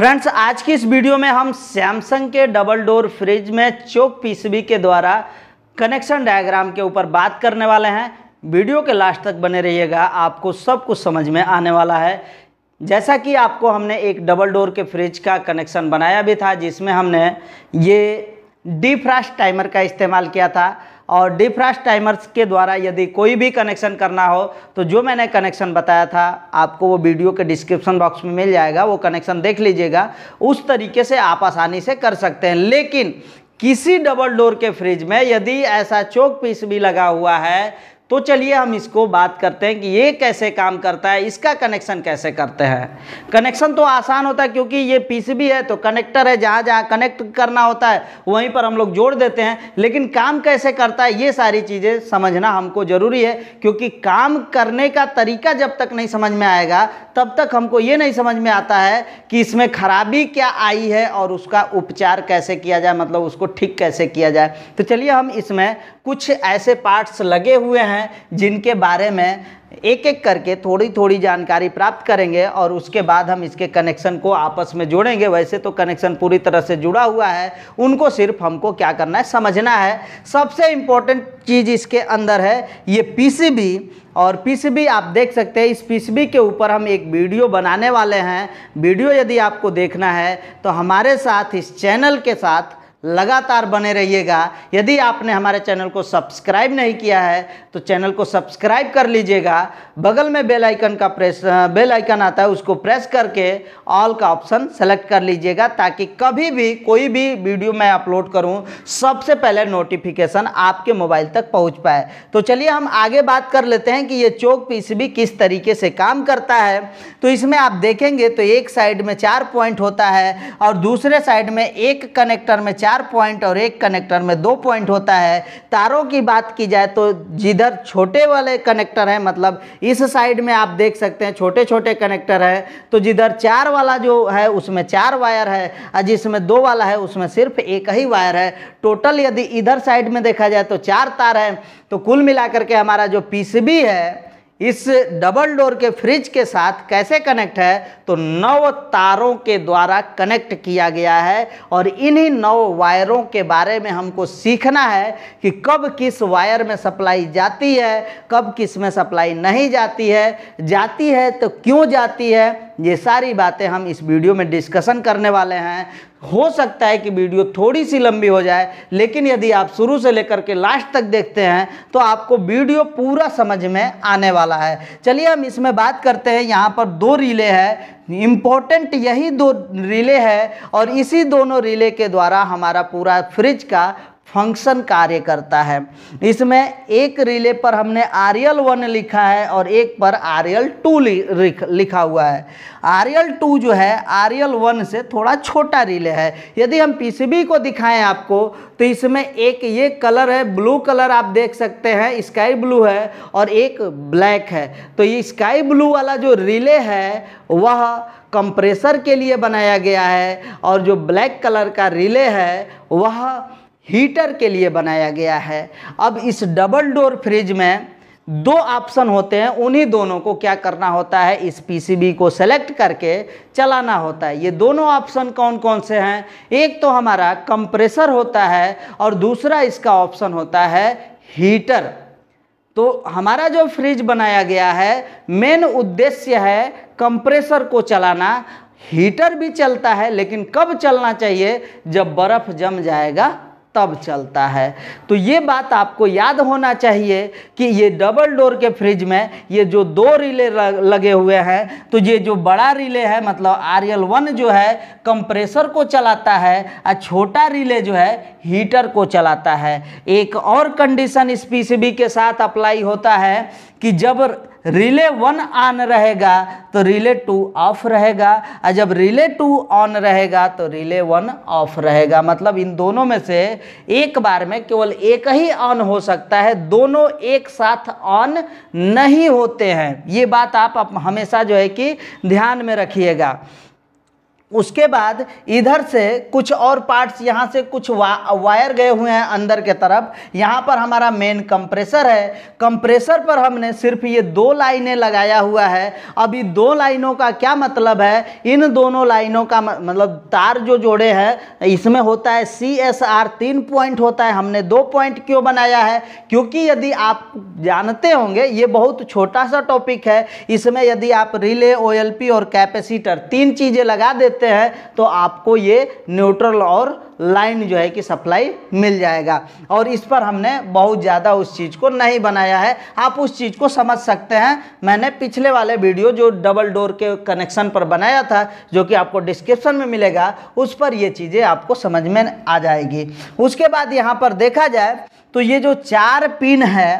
friends आज की इस वीडियो में हम सैमसंग के डबल डोर फ्रिज में चोक पीसीबी के द्वारा कनेक्शन डायग्राम के ऊपर बात करने वाले हैं वीडियो के लास्ट तक बने रहिएगा आपको सब कुछ समझ में आने वाला है जैसा कि आपको हमने एक डबल डोर के फ्रिज का कनेक्शन बनाया भी था जिसमें हमने ये डीफ्रास्ट टाइमर का इस्तेमाल किया था और डिफ्रास्ट टाइमर्स के द्वारा यदि कोई भी कनेक्शन करना हो तो जो मैंने कनेक्शन बताया था आपको वो वीडियो के डिस्क्रिप्शन बॉक्स में मिल जाएगा वो कनेक्शन देख लीजिएगा उस तरीके से आप आसानी से कर सकते हैं लेकिन किसी डबल डोर के फ्रिज में यदि ऐसा चौक पीस भी लगा हुआ है तो चलिए हम इसको बात करते हैं कि ये कैसे काम करता है इसका कनेक्शन कैसे करते हैं कनेक्शन तो आसान होता है क्योंकि ये पीसीबी है तो कनेक्टर है जहाँ जहाँ कनेक्ट करना होता है वहीं पर हम लोग जोड़ देते हैं लेकिन काम कैसे करता है ये सारी चीज़ें समझना हमको ज़रूरी है क्योंकि काम करने का तरीका जब तक नहीं समझ में आएगा तब तक हमको ये नहीं समझ में आता है कि इसमें खराबी क्या आई है और उसका उपचार कैसे किया जाए मतलब उसको ठीक कैसे किया जाए तो चलिए हम इसमें कुछ ऐसे पार्ट्स लगे हुए हैं हैं जिनके बारे में एक एक करके थोड़ी थोड़ी जानकारी प्राप्त करेंगे और उसके बाद हम इसके कनेक्शन को आपस में जोड़ेंगे वैसे तो कनेक्शन पूरी तरह से जुड़ा हुआ है उनको सिर्फ हमको क्या करना है समझना है सबसे इम्पोर्टेंट चीज़ इसके अंदर है ये पीसीबी और पीसीबी आप देख सकते हैं इस पीसीबी के ऊपर हम एक वीडियो बनाने वाले हैं वीडियो यदि आपको देखना है तो हमारे साथ इस चैनल के साथ लगातार बने रहिएगा यदि आपने हमारे चैनल को सब्सक्राइब नहीं किया है तो चैनल को सब्सक्राइब कर लीजिएगा बगल में बेल आइकन का प्रेस बेल आइकन आता है उसको प्रेस करके ऑल का ऑप्शन सेलेक्ट कर लीजिएगा ताकि कभी भी कोई भी वीडियो मैं अपलोड करूं सबसे पहले नोटिफिकेशन आपके मोबाइल तक पहुंच पाए तो चलिए हम आगे बात कर लेते हैं कि ये चौक पीस भी किस तरीके से काम करता है तो इसमें आप देखेंगे तो एक साइड में चार पॉइंट होता है और दूसरे साइड में एक कनेक्टर में चार चार पॉइंट और एक कनेक्टर में दो पॉइंट होता है तारों की बात की जाए तो जिधर छोटे वाले कनेक्टर हैं मतलब इस साइड में आप देख सकते हैं छोटे छोटे कनेक्टर है तो जिधर चार वाला जो है उसमें चार वायर है और जिसमें दो वाला है उसमें सिर्फ एक ही वायर है टोटल यदि इधर साइड में देखा जाए तो चार तार है तो कुल मिलाकर के हमारा जो पीसीबी है इस डबल डोर के फ्रिज के साथ कैसे कनेक्ट है तो नौ तारों के द्वारा कनेक्ट किया गया है और इन्हीं नौ वायरों के बारे में हमको सीखना है कि कब किस वायर में सप्लाई जाती है कब किस में सप्लाई नहीं जाती है जाती है तो क्यों जाती है ये सारी बातें हम इस वीडियो में डिस्कशन करने वाले हैं हो सकता है कि वीडियो थोड़ी सी लंबी हो जाए लेकिन यदि आप शुरू से लेकर के लास्ट तक देखते हैं तो आपको वीडियो पूरा समझ में आने वाला है चलिए हम इसमें बात करते हैं यहाँ पर दो रिले है इम्पोर्टेंट यही दो रिले है और इसी दोनों रिले के द्वारा हमारा पूरा फ्रिज का फंक्शन कार्य करता है इसमें एक रिले पर हमने आर एल वन लिखा है और एक पर आर एल टू लिखा हुआ है आर एल टू जो है आर एल वन से थोड़ा छोटा रिले है यदि हम पीसीबी को दिखाएं आपको तो इसमें एक ये कलर है ब्लू कलर आप देख सकते हैं स्काई ब्लू है और एक ब्लैक है तो ये स्काई ब्लू वाला जो रिले है वह कंप्रेसर के लिए बनाया गया है और जो ब्लैक कलर का रिले है वह हीटर के लिए बनाया गया है अब इस डबल डोर फ्रिज में दो ऑप्शन होते हैं उन्हीं दोनों को क्या करना होता है इस पीसीबी को सेलेक्ट करके चलाना होता है ये दोनों ऑप्शन कौन कौन से हैं एक तो हमारा कंप्रेसर होता है और दूसरा इसका ऑप्शन होता है हीटर तो हमारा जो फ्रिज बनाया गया है मेन उद्देश्य है कंप्रेसर को चलाना हीटर भी चलता है लेकिन कब चलना चाहिए जब बर्फ़ जम जाएगा तब चलता है तो ये बात आपको याद होना चाहिए कि ये डबल डोर के फ्रिज में ये जो दो रिले लगे हुए हैं तो ये जो बड़ा रिले है मतलब आर एल वन जो है कंप्रेसर को चलाता है और छोटा रिले जो है हीटर को चलाता है एक और कंडीशन इस पीसीबी के साथ अप्लाई होता है कि जब रिले वन ऑन रहेगा तो रिले टू ऑफ रहेगा और जब रिले टू ऑन रहेगा तो रिले वन ऑफ रहेगा मतलब इन दोनों में से एक बार में केवल एक ही ऑन हो सकता है दोनों एक साथ ऑन नहीं होते हैं ये बात आप, आप हमेशा जो है कि ध्यान में रखिएगा उसके बाद इधर से कुछ और पार्ट्स यहाँ से कुछ वा, वायर गए हुए हैं अंदर के तरफ यहाँ पर हमारा मेन कंप्रेसर है कंप्रेसर पर हमने सिर्फ ये दो लाइनें लगाया हुआ है अभी दो लाइनों का क्या मतलब है इन दोनों लाइनों का मतलब तार जो जोड़े हैं इसमें होता है सी एस आर तीन पॉइंट होता है हमने दो पॉइंट क्यों बनाया है क्योंकि यदि आप जानते होंगे ये बहुत छोटा सा टॉपिक है इसमें यदि आप रिले ओ और कैपेसिटर तीन चीज़ें लगा देते देते हैं तो आपको ये न्यूट्रल और लाइन जो है कि सप्लाई मिल जाएगा और इस पर हमने बहुत ज़्यादा उस चीज़ को नहीं बनाया है आप उस चीज़ को समझ सकते हैं मैंने पिछले वाले वीडियो जो डबल डोर के कनेक्शन पर बनाया था जो कि आपको डिस्क्रिप्शन में मिलेगा उस पर ये चीज़ें आपको समझ में आ जाएगी उसके बाद यहाँ पर देखा जाए तो ये जो चार पिन है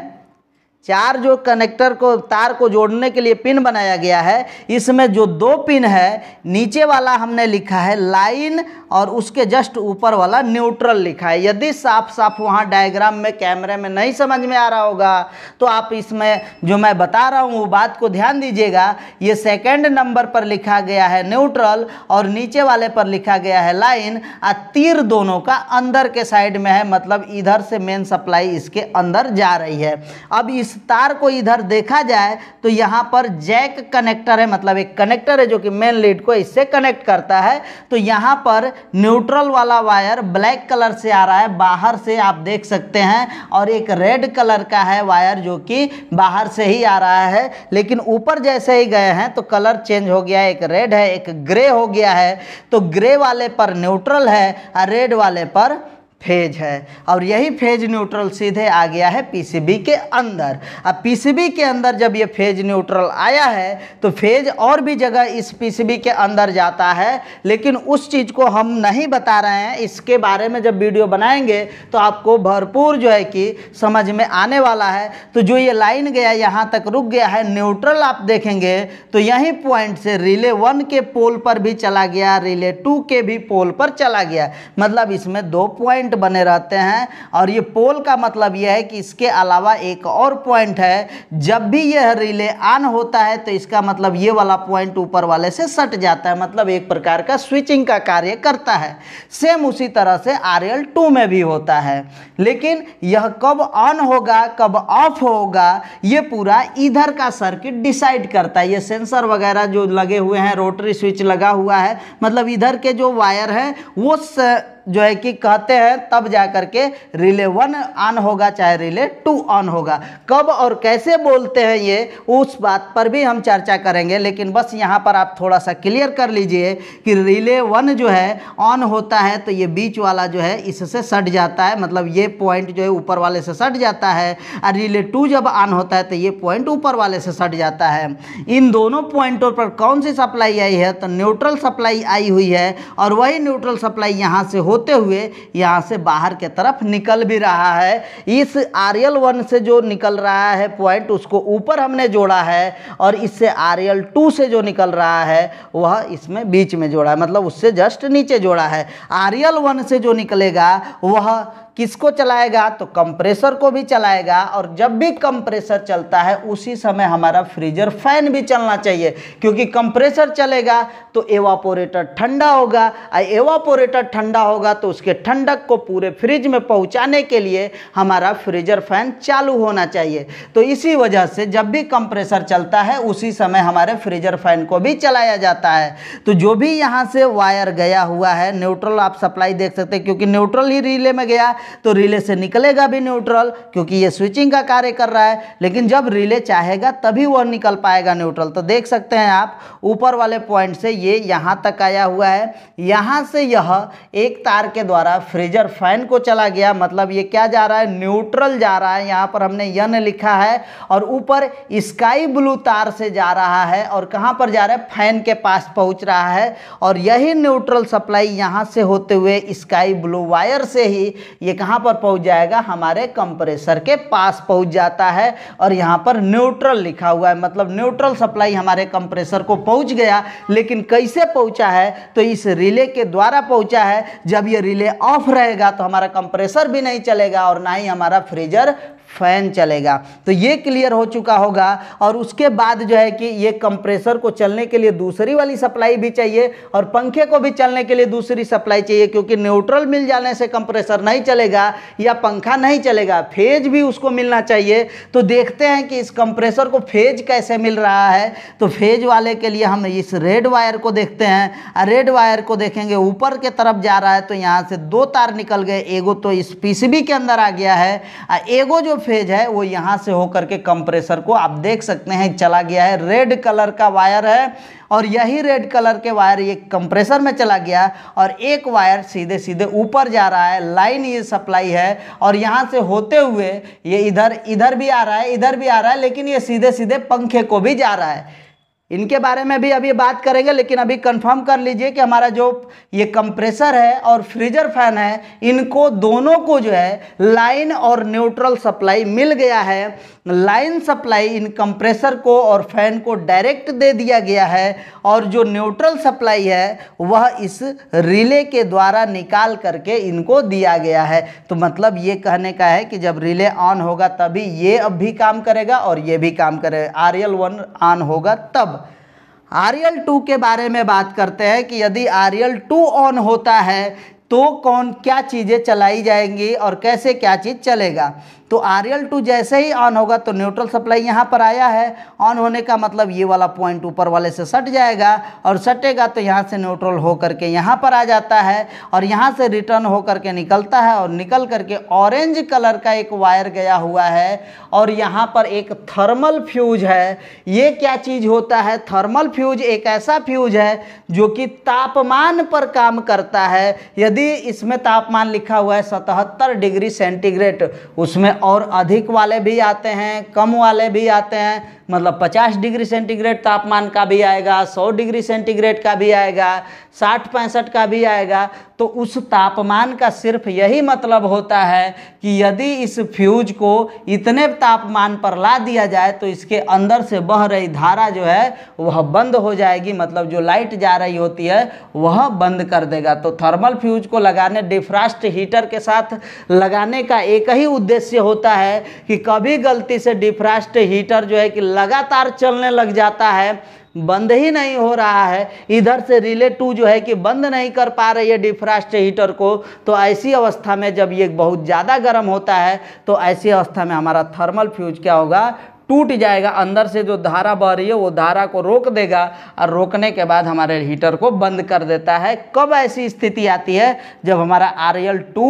चार जो कनेक्टर को तार को जोड़ने के लिए पिन बनाया गया है इसमें जो दो पिन है नीचे वाला हमने लिखा है लाइन और उसके जस्ट ऊपर वाला न्यूट्रल लिखा है यदि साफ साफ वहाँ डायग्राम में कैमरे में नहीं समझ में आ रहा होगा तो आप इसमें जो मैं बता रहा हूँ वो बात को ध्यान दीजिएगा ये सेकेंड नंबर पर लिखा गया है न्यूट्रल और नीचे वाले पर लिखा गया है लाइन और तीर दोनों का अंदर के साइड में है मतलब इधर से मेन सप्लाई इसके अंदर जा रही है अब इस इस तार को इधर देखा जाए तो यहाँ पर जैक कनेक्टर है मतलब एक कनेक्टर है जो कि मेन लीड को इससे कनेक्ट करता है तो यहाँ पर न्यूट्रल वाला वायर ब्लैक कलर से आ रहा है बाहर से आप देख सकते हैं और एक रेड कलर का है वायर जो कि बाहर से ही आ रहा है लेकिन ऊपर जैसे ही गए हैं तो कलर चेंज हो गया एक रेड है एक ग्रे हो गया है तो ग्रे वाले पर न्यूट्रल है और रेड वाले पर फेज है और यही फेज न्यूट्रल सीधे आ गया है पीसीबी के अंदर अब पीसीबी के अंदर जब ये फेज न्यूट्रल आया है तो फेज और भी जगह इस पीसीबी के अंदर जाता है लेकिन उस चीज़ को हम नहीं बता रहे हैं इसके बारे में जब वीडियो बनाएंगे तो आपको भरपूर जो है कि समझ में आने वाला है तो जो ये लाइन गया यहाँ तक रुक गया है न्यूट्रल आप देखेंगे तो यही पॉइंट से रिले वन के पोल पर भी चला गया रिले टू के भी पोल पर चला गया मतलब इसमें दो पॉइंट पॉइंट बने रहते हैं और ये पोल का मतलब ये है कि इसके अलावा एक और पॉइंट है जब भी यह रिले ऑन होता है तो इसका मतलब ये वाला पॉइंट ऊपर वाले से सट जाता है मतलब एक प्रकार का स्विचिंग का कार्य करता है सेम उसी तरह से आर एल टू में भी होता है लेकिन यह कब ऑन होगा कब ऑफ होगा ये पूरा इधर का सर्किट डिसाइड करता है ये सेंसर वगैरह जो लगे हुए हैं रोटरी स्विच लगा हुआ है मतलब इधर के जो वायर है वो स... जो है कि कहते हैं तब जा कर के रिले वन ऑन होगा चाहे रिले टू ऑन होगा कब और कैसे बोलते हैं ये उस बात पर भी हम चर्चा करेंगे लेकिन बस यहाँ पर आप थोड़ा सा क्लियर कर लीजिए कि रिले वन जो है ऑन होता है तो ये बीच वाला जो है इससे सट जाता है मतलब ये पॉइंट जो है ऊपर वाले से सट जाता है और रिले टू जब ऑन होता है तो ये पॉइंट ऊपर वाले से सट जाता है इन दोनों पॉइंटों पर कौन सी सप्लाई आई है तो न्यूट्रल सप्लाई आई हुई है और वही न्यूट्रल सप्लाई यहाँ से हो होते हुए यहाँ से बाहर के तरफ निकल भी रहा है इस आर एल वन से जो निकल रहा है पॉइंट उसको ऊपर हमने जोड़ा है और इससे आर एल टू से जो निकल रहा है वह इसमें बीच में जोड़ा है मतलब उससे जस्ट नीचे जोड़ा है आर एल वन से जो निकलेगा वह किसको चलाएगा तो कंप्रेसर को भी चलाएगा और जब भी कंप्रेसर चलता है उसी समय हमारा फ्रीजर फैन भी चलना चाहिए क्योंकि कंप्रेसर चलेगा तो एवापोरेटर ठंडा होगा और एवापोरेटर ठंडा होगा तो उसके ठंडक को पूरे फ्रिज में पहुंचाने के लिए हमारा फ्रीजर फैन चालू होना चाहिए तो इसी वजह से जब भी कंप्रेसर चलता है उसी समय हमारे फ्रीजर फैन को भी चलाया जाता है तो जो भी यहाँ से वायर गया हुआ है न्यूट्रल आप सप्लाई देख सकते हैं क्योंकि न्यूट्रल ही रिले में गया तो रिले से निकलेगा भी न्यूट्रल क्योंकि ये स्विचिंग का कार्य कर रहा है लेकिन जब रिले चाहेगा तभी वह निकल पाएगा न्यूट्रल तो देख सकते हैं आप ऊपर वाले पॉइंट से ये यहाँ तक आया हुआ है यहाँ से यह एक तार के द्वारा फ्रीजर फैन को चला गया मतलब ये क्या जा रहा है न्यूट्रल जा रहा है यहाँ पर हमने यन लिखा है और ऊपर स्काई ब्लू तार से जा रहा है और कहाँ पर जा रहा है फैन के पास पहुँच रहा है और यही न्यूट्रल सप्लाई यहाँ से होते हुए स्काई ब्लू वायर से ही ये ये कहाँ पर पहुँच जाएगा हमारे कंप्रेसर के पास पहुँच जाता है और यहाँ पर न्यूट्रल लिखा हुआ है मतलब न्यूट्रल सप्लाई हमारे कंप्रेसर को पहुँच गया लेकिन कैसे पहुँचा है तो इस रिले के द्वारा पहुँचा है जब ये रिले ऑफ रहेगा तो हमारा कंप्रेसर भी नहीं चलेगा और ना ही हमारा फ्रीजर फैन चलेगा तो ये क्लियर हो चुका होगा और उसके बाद जो है कि ये कंप्रेसर को चलने के लिए दूसरी वाली सप्लाई भी चाहिए और पंखे को भी चलने के लिए दूसरी सप्लाई चाहिए क्योंकि न्यूट्रल मिल जाने से कंप्रेसर नहीं चलेगा या पंखा नहीं चलेगा फेज भी उसको मिलना चाहिए तो देखते हैं कि इस कंप्रेसर को फेज कैसे मिल रहा है तो फेज वाले के लिए हम इस रेड वायर को देखते हैं रेड वायर को देखेंगे ऊपर के तरफ जा रहा है तो यहाँ से दो तार निकल गए एगो तो इस पी के अंदर आ गया है एगो जो फेज है वो यहाँ से होकर के कंप्रेसर को आप देख सकते हैं चला गया है रेड कलर का वायर है और यही रेड कलर के वायर ये कंप्रेसर में चला गया और एक वायर सीधे सीधे ऊपर जा रहा है लाइन ये सप्लाई है और यहाँ से होते हुए ये इधर इधर भी आ रहा है इधर भी आ रहा है लेकिन ये सीधे सीधे पंखे को भी जा रहा है इनके बारे में भी अभी बात करेंगे लेकिन अभी कंफर्म कर लीजिए कि हमारा जो ये कंप्रेसर है और फ्रीजर फैन है इनको दोनों को जो है लाइन और न्यूट्रल सप्लाई मिल गया है लाइन सप्लाई इन कंप्रेसर को और फैन को डायरेक्ट दे दिया गया है और जो न्यूट्रल सप्लाई है वह इस रिले के द्वारा निकाल करके इनको दिया गया है तो मतलब ये कहने का है कि जब रिले ऑन होगा तभी ये अब भी काम करेगा और ये भी काम करेगा आर एल वन ऑन होगा तब आर टू के बारे में बात करते हैं कि यदि आर टू ऑन होता है तो कौन क्या चीज़ें चलाई जाएंगी और कैसे क्या चीज़ चलेगा तो आर एल टू जैसे ही ऑन होगा तो न्यूट्रल सप्लाई यहाँ पर आया है ऑन होने का मतलब ये वाला पॉइंट ऊपर वाले से सट जाएगा और सटेगा तो यहाँ से न्यूट्रल हो करके यहाँ पर आ जाता है और यहाँ से रिटर्न हो करके निकलता है और निकल करके ऑरेंज कलर का एक वायर गया हुआ है और यहाँ पर एक थर्मल फ्यूज है ये क्या चीज़ होता है थर्मल फ्यूज एक ऐसा फ्यूज है जो कि तापमान पर काम करता है यदि इसमें तापमान लिखा हुआ है सतहत्तर डिग्री सेंटीग्रेड उसमें और अधिक वाले भी आते हैं कम वाले भी आते हैं मतलब 50 डिग्री सेंटीग्रेड तापमान का भी आएगा 100 डिग्री सेंटीग्रेड का भी आएगा 60 पैंसठ का भी आएगा तो उस तापमान का सिर्फ यही मतलब होता है कि यदि इस फ्यूज को इतने तापमान पर ला दिया जाए तो इसके अंदर से बह रही धारा जो है वह बंद हो जाएगी मतलब जो लाइट जा रही होती है वह बंद कर देगा तो थर्मल फ्यूज को लगाने डिफ्रास्ट हीटर के साथ लगाने का एक ही उद्देश्य होता है कि कभी गलती से डिफ्रास्ट हीटर जो है कि लगातार चलने लग जाता है बंद ही नहीं हो रहा है इधर से रिले टू जो है कि बंद नहीं कर पा रही है डिफ्रास्ट हीटर को तो ऐसी अवस्था में जब ये बहुत ज़्यादा गर्म होता है तो ऐसी अवस्था में हमारा थर्मल फ्यूज क्या होगा टूट जाएगा अंदर से जो धारा बह रही है वो धारा को रोक देगा और रोकने के बाद हमारे हीटर को बंद कर देता है कब ऐसी स्थिति आती है जब हमारा आर एल टू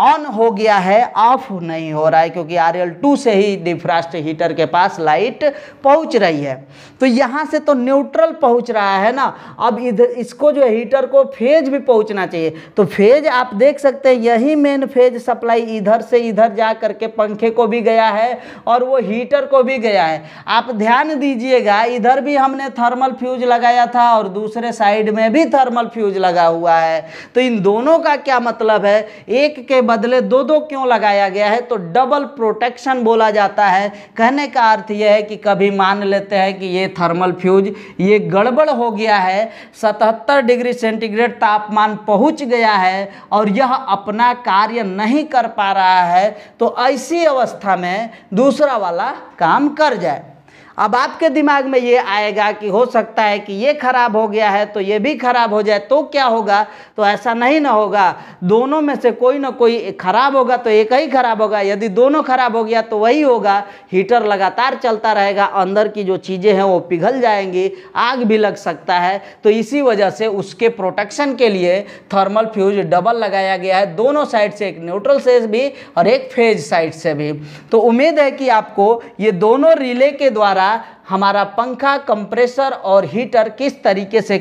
ऑन हो गया है ऑफ नहीं हो रहा है क्योंकि आर एल टू से ही डिफ्रास्ट हीटर के पास लाइट पहुंच रही है तो यहाँ से तो न्यूट्रल पहुंच रहा है ना अब इधर इसको जो हीटर को फेज भी पहुंचना चाहिए तो फेज आप देख सकते हैं यही मेन फेज सप्लाई इधर से इधर जा करके पंखे को भी गया है और वो हीटर को भी गया है आप ध्यान दीजिएगा इधर भी हमने थर्मल फ्यूज लगाया था और दूसरे साइड में भी थर्मल फ्यूज लगा हुआ है तो इन दोनों का क्या मतलब है एक के बदले दो दो क्यों लगाया गया है तो डबल प्रोटेक्शन बोला जाता है कहने का अर्थ यह है कि कभी मान लेते हैं कि ये थर्मल फ्यूज ये गड़बड़ हो गया है सतहत्तर डिग्री सेंटीग्रेड तापमान पहुंच गया है और यह अपना कार्य नहीं कर पा रहा है तो ऐसी अवस्था में दूसरा वाला काम कर जाए अब आपके दिमाग में ये आएगा कि हो सकता है कि ये खराब हो गया है तो ये भी खराब हो जाए तो क्या होगा तो ऐसा नहीं ना होगा दोनों में से कोई ना कोई खराब होगा तो एक ही खराब होगा यदि दोनों खराब हो गया तो वही होगा हीटर लगातार चलता रहेगा अंदर की जो चीज़ें हैं वो पिघल जाएंगी आग भी लग सकता है तो इसी वजह से उसके प्रोटेक्शन के लिए थर्मल फ्यूज डबल लगाया गया है दोनों साइड से एक न्यूट्रल से भी और एक फेज साइड से भी तो उम्मीद है कि आपको ये दोनों रिले के द्वारा हमारा पंखा कंप्रेसर और हीटर किस तरीके से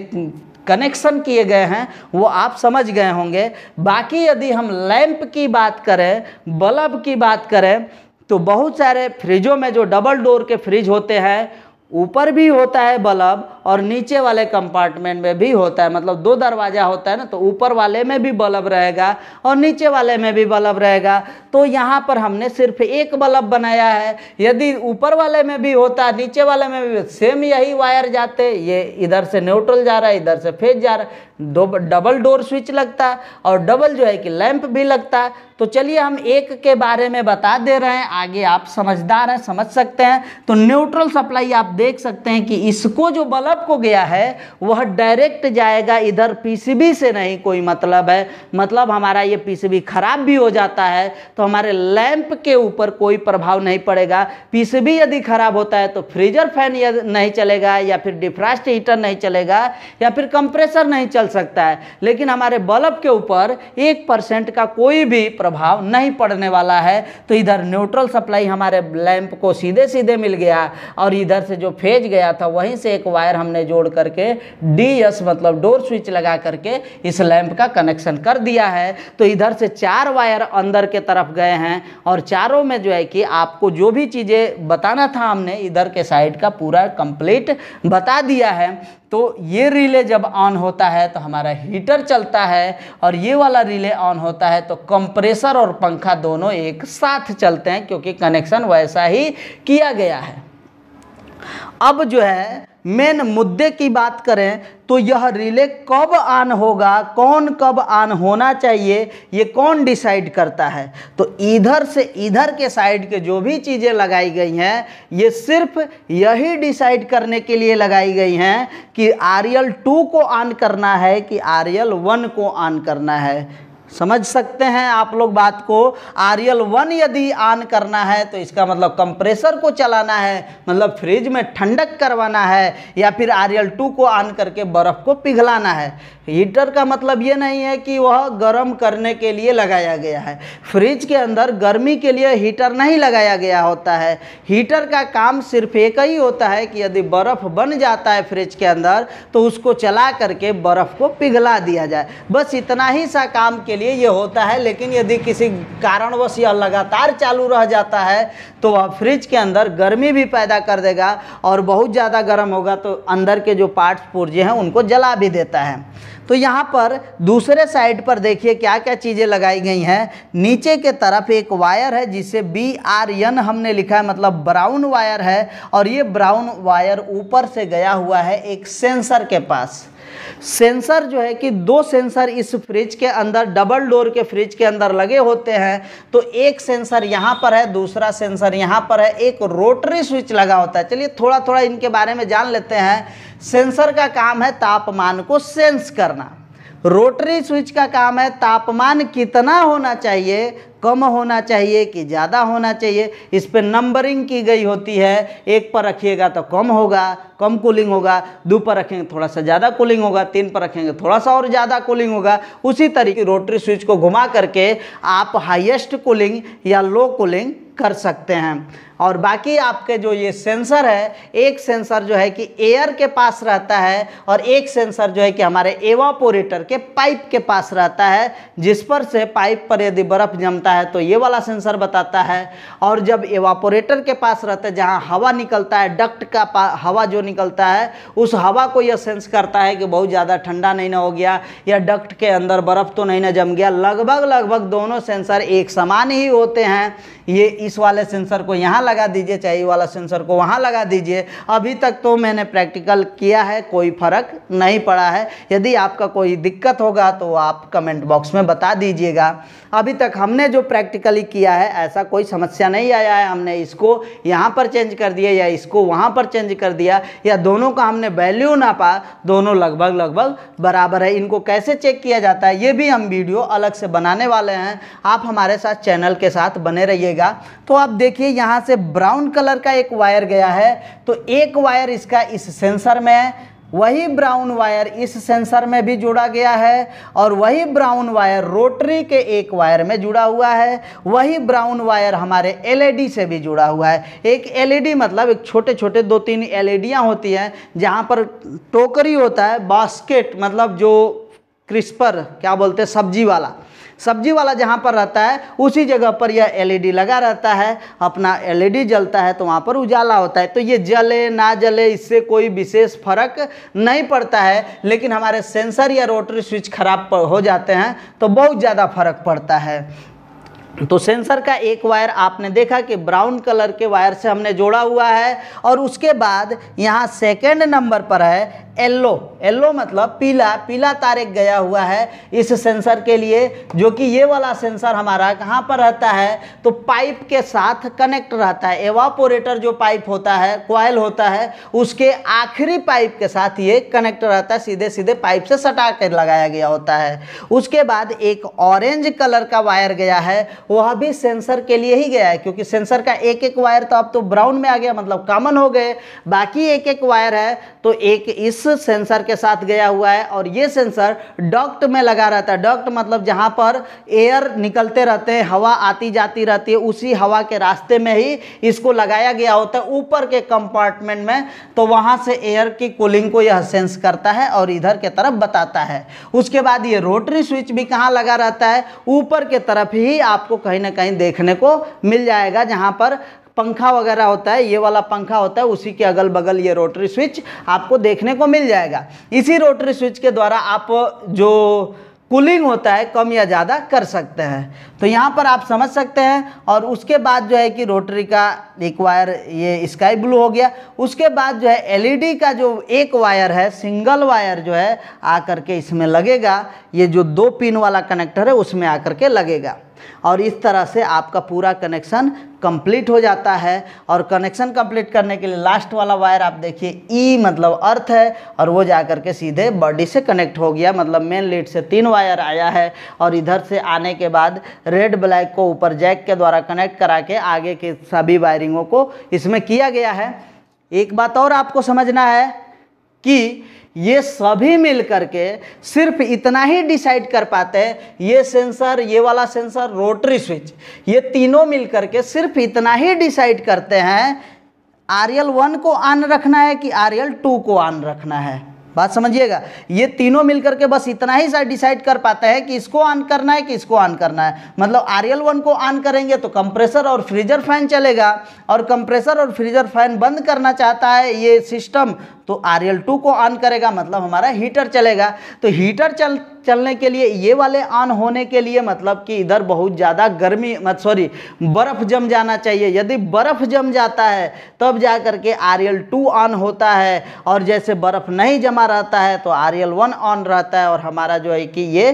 कनेक्शन किए गए हैं वो आप समझ गए होंगे बाकी यदि हम लैंप की बात करें बल्ब की बात करें तो बहुत सारे फ्रिजों में जो डबल डोर के फ्रिज होते हैं ऊपर भी होता है बल्ब और नीचे वाले कंपार्टमेंट में भी होता है मतलब दो दरवाज़ा होता है ना तो ऊपर वाले में भी बल्ब रहेगा और नीचे वाले में भी बल्ब रहेगा तो यहाँ पर हमने सिर्फ एक बल्ब बनाया है यदि ऊपर वाले में भी होता नीचे वाले में भी सेम यही वायर जाते ये इधर से न्यूट्रल जा रहा है इधर से फेज जा रहा है दो डबल डोर स्विच लगता है और डबल जो है कि लैंप भी लगता है तो चलिए हम एक के बारे में बता दे रहे हैं आगे आप समझदार हैं समझ सकते हैं तो न्यूट्रल सप्लाई आप देख सकते हैं कि इसको जो बल्ब को गया है वह डायरेक्ट जाएगा इधर पीसीबी से नहीं कोई मतलब है मतलब हमारा ये पीसीबी खराब भी हो जाता है तो हमारे लैंप के ऊपर कोई प्रभाव नहीं पड़ेगा पी यदि खराब होता है तो फ्रीजर फैन नहीं चलेगा या फिर डिफ्रास्ट हीटर नहीं चलेगा या फिर कंप्रेसर नहीं चल सकता है लेकिन हमारे बल्ब के ऊपर एक परसेंट का कोई भी प्रभाव नहीं पड़ने वाला है तो इधर न्यूट्रल सप्लाई हमारे लैंप को सीधे सीधे मिल गया और इधर से जो फेज गया था वहीं से एक वायर हमने जोड़ करके डी एस मतलब डोर स्विच लगा करके इस लैंप का कनेक्शन कर दिया है तो इधर से चार वायर अंदर के तरफ गए हैं और चारों में जो है कि आपको जो भी चीज़ें बताना था हमने इधर के साइड का पूरा कंप्लीट बता दिया है तो ये रिले जब ऑन होता है तो हमारा हीटर चलता है और ये वाला रिले ऑन होता है तो कंप्रेसर और पंखा दोनों एक साथ चलते हैं क्योंकि कनेक्शन वैसा ही किया गया है अब जो है मेन मुद्दे की बात करें तो यह रिले कब ऑन होगा कौन कब ऑन होना चाहिए ये कौन डिसाइड करता है तो इधर से इधर के साइड के जो भी चीज़ें लगाई गई हैं ये सिर्फ यही डिसाइड करने के लिए लगाई गई हैं कि आर एल टू को ऑन करना है कि आर एल वन को ऑन करना है समझ सकते हैं आप लोग बात को आर एल वन यदि ऑन करना है तो इसका मतलब कंप्रेसर को चलाना है मतलब फ्रिज में ठंडक करवाना है या फिर आर एल टू को ऑन करके बर्फ़ को पिघलाना है हीटर का मतलब ये नहीं है कि वह गर्म करने के लिए लगाया गया है फ्रिज के अंदर गर्मी के लिए हीटर नहीं लगाया गया होता है हीटर का काम सिर्फ एक ही होता है कि यदि बर्फ़ बन जाता है फ्रिज के अंदर तो उसको चला करके बर्फ़ को पिघला दिया जाए बस इतना ही सा काम के लिए ये होता है लेकिन यदि किसी कारणवश यह लगातार चालू रह जाता है तो वह फ्रिज के अंदर गर्मी भी पैदा कर देगा और बहुत ज़्यादा गर्म होगा तो अंदर के जो पार्ट्स पुर्जे हैं उनको जला भी देता है तो यहाँ पर दूसरे साइड पर देखिए क्या क्या चीज़ें लगाई गई हैं नीचे के तरफ एक वायर है जिसे बी आर एन हमने लिखा है मतलब ब्राउन वायर है और ये ब्राउन वायर ऊपर से गया हुआ है एक सेंसर के पास सेंसर जो है कि दो सेंसर इस फ्रिज के अंदर डबल डोर के फ्रिज के अंदर लगे होते हैं तो एक सेंसर यहाँ पर है दूसरा सेंसर यहाँ पर है एक रोटरी स्विच लगा होता है चलिए थोड़ा थोड़ा इनके बारे में जान लेते हैं सेंसर का काम है तापमान को सेंस करना रोटरी स्विच का काम है तापमान कितना होना चाहिए कम होना चाहिए कि ज़्यादा होना चाहिए इस पर नंबरिंग की गई होती है एक पर रखिएगा तो कम होगा कम कूलिंग होगा दो पर रखेंगे तो थोड़ा सा ज़्यादा कूलिंग होगा तीन पर रखेंगे तो थोड़ा सा और ज़्यादा कूलिंग होगा उसी तरीके रोटरी स्विच को घुमा करके आप हाइएस्ट कूलिंग या लो कूलिंग कर सकते हैं और बाकी आपके जो ये सेंसर है एक सेंसर जो है कि एयर के पास रहता है और एक सेंसर जो है कि हमारे एवापोरेटर के पाइप के पास रहता है जिस पर से पाइप पर यदि बर्फ़ जमता है तो ये वाला सेंसर बताता है और जब एवापोरेटर के पास रहता है जहाँ हवा निकलता है डक्ट का हवा जो निकलता है उस हवा को यह सेंस करता है कि बहुत ज़्यादा ठंडा नहीं ना हो गया या डक्ट के अंदर बर्फ़ तो नहीं ना जम गया लगभग लगभग दोनों सेंसर एक समान ही होते हैं ये इस वाले सेंसर को यहाँ लगा दीजिए चाहिए वाला सेंसर को वहाँ लगा दीजिए अभी तक तो मैंने प्रैक्टिकल किया है कोई फ़र्क नहीं पड़ा है यदि आपका कोई दिक्कत होगा तो आप कमेंट बॉक्स में बता दीजिएगा अभी तक हमने जो प्रैक्टिकली किया है ऐसा कोई समस्या नहीं आया है हमने इसको यहाँ पर चेंज कर दिया या इसको वहाँ पर चेंज कर दिया या दोनों का हमने वैल्यू ना पा दोनों लगभग लगभग बराबर है इनको कैसे चेक किया जाता है ये भी हम वीडियो अलग से बनाने वाले हैं आप हमारे साथ चैनल के साथ बने रहिएगा तो आप देखिए यहाँ से ब्राउन कलर का एक वायर गया है तो एक वायर इसका इस सेंसर में है वही ब्राउन वायर इस सेंसर में भी जोड़ा गया है और वही ब्राउन वायर रोटरी के एक वायर में जुड़ा हुआ है वही ब्राउन वायर हमारे एलईडी से भी जुड़ा हुआ है एक एलईडी मतलब एक छोटे छोटे दो तीन एलईडियाँ होती हैं जहाँ पर टोकरी होता है बास्केट मतलब जो क्रिस्पर क्या बोलते हैं सब्जी वाला सब्जी वाला जहाँ पर रहता है उसी जगह पर यह एलईडी e लगा रहता है अपना एलईडी e जलता है तो वहाँ पर उजाला होता है तो ये जले ना जले इससे कोई विशेष फर्क नहीं पड़ता है लेकिन हमारे सेंसर या रोटरी स्विच खराब हो जाते हैं तो बहुत ज़्यादा फर्क पड़ता है तो सेंसर का एक वायर आपने देखा कि ब्राउन कलर के वायर से हमने जोड़ा हुआ है और उसके बाद यहाँ सेकेंड नंबर पर है येल्लो येल्लो मतलब पीला पीला तार एक गया हुआ है इस सेंसर के लिए जो कि ये वाला सेंसर हमारा कहाँ पर रहता है तो पाइप के साथ कनेक्ट रहता है एवापोरेटर जो पाइप होता है क्वाइल होता है उसके आखिरी पाइप के साथ ये कनेक्ट रहता है सीधे सीधे पाइप से सटा कर लगाया गया होता है उसके बाद एक ऑरेंज कलर का वायर गया है वह भी सेंसर के लिए ही गया है क्योंकि सेंसर का एक एक वायर तो अब तो ब्राउन में आ गया मतलब कॉमन हो गए बाकी एक एक वायर है तो एक इस सेंसर के साथ गया हुआ है और ये सेंसर डॉक्ट में लगा रहता है डॉक्ट मतलब जहाँ पर एयर निकलते रहते हैं हवा आती जाती रहती है उसी हवा के रास्ते में ही इसको लगाया गया होता है ऊपर के कंपार्टमेंट में तो वहाँ से एयर की कूलिंग को यह सेंस करता है और इधर के तरफ बताता है उसके बाद ये रोटरी स्विच भी कहाँ लगा रहता है ऊपर के तरफ ही आपको कहीं ना कहीं देखने को मिल जाएगा जहाँ पर पंखा वगैरह होता है ये वाला पंखा होता है उसी के अगल बगल ये रोटरी स्विच आपको देखने को मिल जाएगा इसी रोटरी स्विच के द्वारा आप जो कूलिंग होता है कम या ज़्यादा कर सकते हैं तो यहाँ पर आप समझ सकते हैं और उसके बाद जो है कि रोटरी का एक वायर ये स्काई ब्लू हो गया उसके बाद जो है एलईडी e का जो एक वायर है सिंगल वायर जो है आकर के इसमें लगेगा ये जो दो पिन वाला कनेक्टर है उसमें आकर के लगेगा और इस तरह से आपका पूरा कनेक्शन कंप्लीट हो जाता है और कनेक्शन कंप्लीट करने के लिए लास्ट वाला वायर आप देखिए ई e मतलब अर्थ है और वो जा करके के सीधे बॉडी से कनेक्ट हो गया मतलब मेन लीड से तीन वायर आया है और इधर से आने के बाद रेड ब्लैक को ऊपर जैक के द्वारा कनेक्ट करा के आगे के सभी वायरिंगों को इसमें किया गया है एक बात और आपको समझना है कि ये सभी मिल के सिर्फ इतना ही डिसाइड कर पाते हैं ये सेंसर ये वाला सेंसर रोटरी स्विच ये तीनों मिल के सिर्फ इतना ही डिसाइड करते हैं आर एल वन को ऑन रखना है कि आर एल टू को ऑन रखना है बात समझिएगा ये तीनों मिलकर के बस इतना ही सा डिसाइड कर पाता है कि इसको ऑन करना है कि इसको ऑन करना है मतलब आर वन को ऑन करेंगे तो कंप्रेसर और फ्रीजर फैन चलेगा और कंप्रेसर और फ्रीजर फैन बंद करना चाहता है ये सिस्टम तो आर टू को ऑन करेगा मतलब हमारा हीटर चलेगा तो हीटर चल चलने के लिए ये वाले ऑन होने के लिए मतलब कि इधर बहुत ज़्यादा गर्मी मत सॉरी बर्फ़ जम जाना चाहिए यदि बर्फ़ जम जाता है तब जा करके आर एल टू ऑन होता है और जैसे बर्फ़ नहीं जमा रहता है तो आर एल वन ऑन रहता है और हमारा जो है कि ये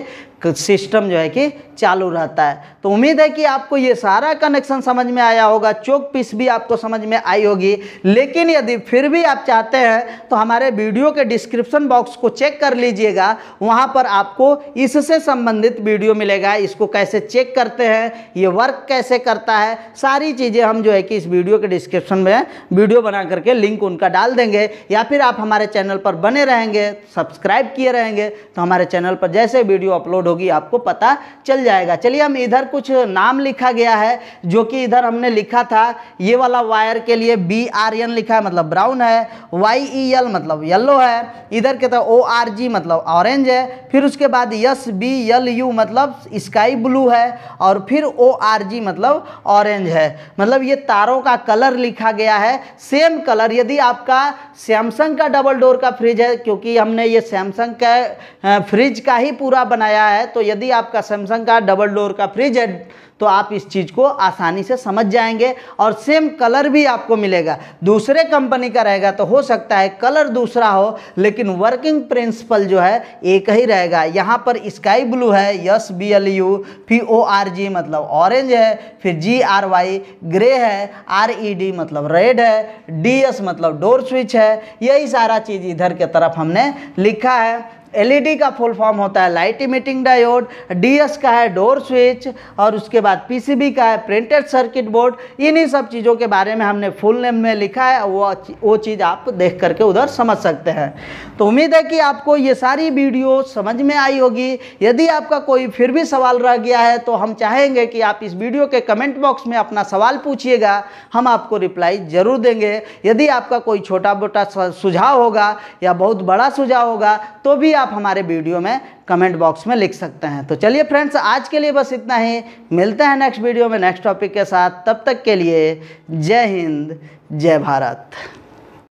सिस्टम जो है कि चालू रहता है तो उम्मीद है कि आपको ये सारा कनेक्शन समझ में आया होगा चौक पीस भी आपको समझ में आई होगी लेकिन यदि फिर भी आप चाहते हैं तो हमारे वीडियो के डिस्क्रिप्शन बॉक्स को चेक कर लीजिएगा वहाँ पर आपको इससे संबंधित वीडियो मिलेगा इसको कैसे चेक करते हैं ये वर्क कैसे करता है सारी चीज़ें हम जो है कि इस वीडियो के डिस्क्रिप्शन में वीडियो बना करके लिंक उनका डाल देंगे या फिर आप हमारे चैनल पर बने रहेंगे सब्सक्राइब किए रहेंगे तो हमारे चैनल पर जैसे वीडियो अपलोड होगी आपको पता चल जाएगा चलिए हम इधर कुछ नाम लिखा गया है जो कि इधर हमने लिखा था ये वाला वायर के लिए बी आर एन लिखा है मतलब ब्राउन है वाई ई एल मतलब येलो है इधर के तो ओ आर जी मतलब ऑरेंज है फिर उसके बाद यस बी एल यू मतलब स्काई ब्लू है और फिर ओ आर जी मतलब ऑरेंज है मतलब ये तारों का कलर लिखा गया है सेम कलर यदि आपका सैमसंग का डबल डोर का फ्रिज है क्योंकि हमने ये सैमसंग का फ्रिज का ही पूरा बनाया है है तो यदि आपका सैमसंग का डबल डोर का फ्रिज है तो आप इस चीज़ को आसानी से समझ जाएंगे और सेम कलर भी आपको मिलेगा दूसरे कंपनी का रहेगा तो हो सकता है कलर दूसरा हो लेकिन वर्किंग प्रिंसिपल जो है एक ही रहेगा यहाँ पर स्काई ब्लू है यस बी एल यू फिर ओ आर जी मतलब ऑरेंज है फिर जी आर वाई ग्रे है आर ई डी मतलब रेड है डी एस मतलब डोर स्विच है यही सारा चीज़ इधर के तरफ हमने लिखा है एलईडी e का फुल फॉर्म होता है लाइट इमिटिंग डायोड डीएस का है डोर स्विच और उसके बाद पीसीबी का है प्रिंटेड सर्किट बोर्ड इन्हीं सब चीज़ों के बारे में हमने फुल नेम में लिखा है वो वो चीज़ आप देख करके उधर समझ सकते हैं तो उम्मीद है कि आपको ये सारी वीडियो समझ में आई होगी यदि आपका कोई फिर भी सवाल रह गया है तो हम चाहेंगे कि आप इस वीडियो के कमेंट बॉक्स में अपना सवाल पूछिएगा हम आपको रिप्लाई ज़रूर देंगे यदि आपका कोई छोटा मोटा सुझाव होगा या बहुत बड़ा सुझाव होगा तो भी आप हमारे वीडियो में कमेंट बॉक्स में लिख सकते हैं तो चलिए फ्रेंड्स आज के लिए बस इतना ही मिलते हैं नेक्स्ट वीडियो में नेक्स्ट टॉपिक के साथ तब तक के लिए जय हिंद जय भारत